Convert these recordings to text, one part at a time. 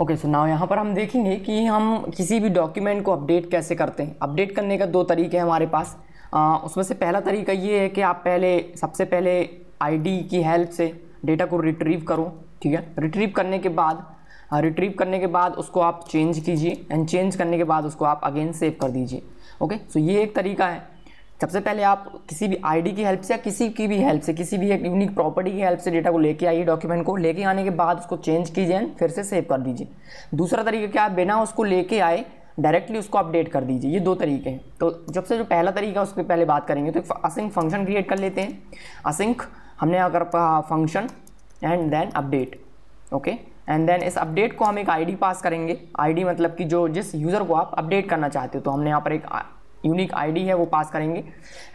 okay so now यहाँ पर हम देखेंगे कि हम किसी भी डॉक्यूमेंट को अपडेट कैसे करते हैं अपडेट करने का दो तरीके हैं हमारे पास आ, उसमें से पहला तरीका ये है कि आप पहले सबसे पहले आईडी की हेल्प से डेटा को रिट्रीव करो ठीक है रिट्रीव करने के बाद रिट्रीव करने के बाद उसको आप चेंज कीजिए एंड चेंज करने के बाद उसको आप अगेन सेव कर दीजिए ओके सो ये एक तरीका है सबसे पहले आप किसी भी आईडी की हेल्प से या किसी की भी हेल्प से किसी भी एक यूनिक प्रॉपर्टी की हेल्प से डेटा को लेके आइए डॉक्यूमेंट को लेके आने के बाद उसको चेंज कीजिए फिर से सेव कर दीजिए दूसरा तरीका क्या है बिना उसको लेके आए डायरेक्टली उसको अपडेट कर दीजिए ये दो तरीके हैं तो जब से जो पहला तरीका उस पर पहले बात करेंगे तो असिंक फंक्शन क्रिएट कर लेते हैं असिंक हमने अगर function and then update okay and then इस अपडेट को हम एक आईडी पास करेंगे आईडी मतलब कि जो जिस यूज़र को आप अपडेट करना चाहते हो तो हमने यहाँ पर एक यूनिक आईडी है वो पास करेंगे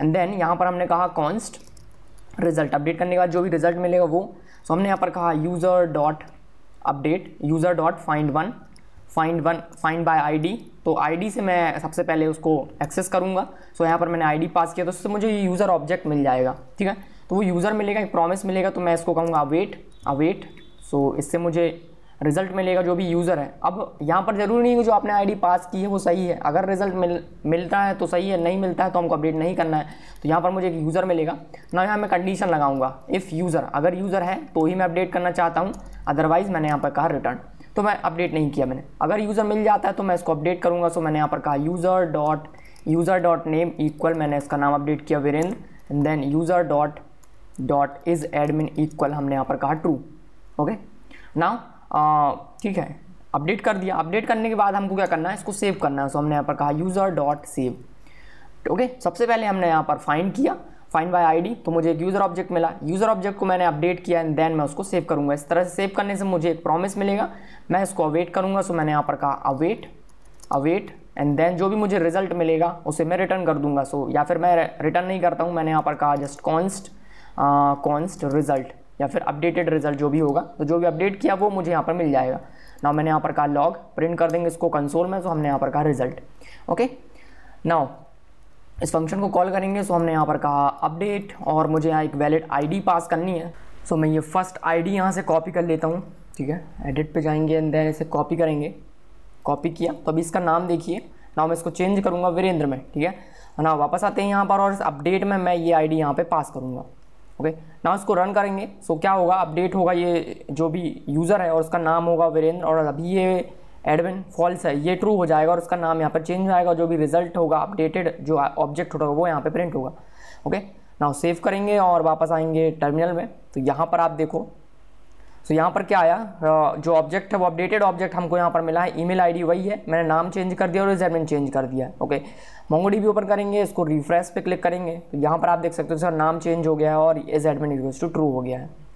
एंड देन यहाँ पर हमने कहा कॉन्स्ट रिजल्ट अपडेट करने के बाद जो भी रिजल्ट मिलेगा वो सो हमने यहाँ पर कहा user dot update user dot find one find one find by ID तो आईडी से मैं सबसे पहले उसको एक्सेस करूँगा सो यहाँ पर मैंने आईडी पास किया तो उससे मुझे यूज़र ऑब्जेक्ट मिल जाएगा ठीक है तो वो यूज़र मिलेगा एक प्रॉमिस मिलेगा तो मैं इसको कहूँगा अवेट अवेट सो इससे मुझे रिजल्ट मिलेगा जो भी यूज़र है अब यहाँ पर ज़रूरी नहीं है जो आपने आईडी पास की है वो सही है अगर रिजल्ट मिल मिलता है तो सही है नहीं मिलता है तो हमको अपडेट नहीं करना है तो यहाँ पर मुझे एक यूज़र मिलेगा ना यहाँ मैं कंडीशन लगाऊंगा इफ़ यूज़र अगर यूज़र है तो ही मैं अपडेट करना चाहता हूँ अदरवाइज़ मैंने यहाँ पर कहा रिटर्न तो मैं अपडेट नहीं किया मैंने अगर यूज़र मिल जाता है तो मैं इसको अपडेट करूँगा सो मैंने यहाँ पर कहा user dot user dot name equal मैंने इसका नाम अपडेट किया Virendra and then user dot dot is admin equal हमने यहाँ पर कहा ट्रू ओके नाउ ठीक है अपडेट कर दिया अपडेट करने के बाद हमको क्या करना है इसको सेव करना है सो हमने यहाँ पर कहा यूज़र डॉट सेव ओके सबसे पहले हमने यहाँ पर फाइंड किया फाइंड बाय आईडी तो मुझे एक यूज़र ऑब्जेक्ट मिला यूज़र ऑब्जेक्ट को मैंने अपडेट किया एंड देन मैं उसको सेव करूँगा इस तरह से सेव करने से मुझे एक प्रॉमिस मिलेगा मैं इसको अवेट करूँगा सो मैंने यहाँ पर कहा अवेट अवेट एंड देन जो भी मुझे रिजल्ट मिलेगा उसे मैं रिटर्न कर दूंगा सो so, या फिर मैं रिटर्न नहीं करता हूँ मैंने यहाँ पर कहा जस्ट कॉन्स्ट कॉन्स्ट रिजल्ट या फिर अपडेटेड रिजल्ट जो भी होगा तो जो भी अपडेट किया वो मुझे यहाँ पर मिल जाएगा नाउ मैंने यहाँ पर कहा लॉग प्रिंट कर देंगे इसको कंसोल में तो हमने यहाँ पर कहा रिजल्ट ओके नाउ इस फंक्शन को कॉल करेंगे सो तो हमने यहाँ पर कहा अपडेट और मुझे यहाँ एक वैलिड आईडी पास करनी है सो मैं ये फर्स्ट आईडी यहाँ से कॉपी कर लेता हूँ ठीक है एडिट पे जाएंगे एंड देन इसे कॉपी करेंगे कॉपी किया तो अभी इसका नाम देखिए ना मैं इसको चेंज करूँगा वीरेंद्र में ठीक है ना वापस आते हैं यहाँ पर और इस अपडेट में मैं ये डी यहाँ पास करूँगा ओके ना इसको रन करेंगे सो क्या होगा अपडेट होगा ये जो भी यूज़र है और उसका नाम होगा वीरेंद्र और अभी ये एडमिन फॉल्स है ये ट्रू हो जाएगा और उसका नाम यहाँ पर चेंज हो जाएगा जो भी रिजल्ट होगा अपडेटेड जो ऑब्जेक्ट होगा वो यहाँ पर प्रिंट होगा ओके नाउ सेव करेंगे और वापस आएंगे टर्मिनल में तो यहाँ पर आप देखो सो यहाँ पर क्या आया uh, जो ऑब्जेक्ट है वो अपडेटेड ऑब्जेक्ट हमको यहाँ पर मिला है ईमेल आईडी वही है मैंने नाम चेंज कर दिया और रिजर्वमेंट चेंज कर दिया ओके मोंगोडी भी ओपन करेंगे इसको रिफ्रेश पे क्लिक करेंगे तो यहाँ पर आप देख सकते हो सर नाम चेंज हो गया है और एजेडमेंट इक्वल्स टू ट्रू हो गया है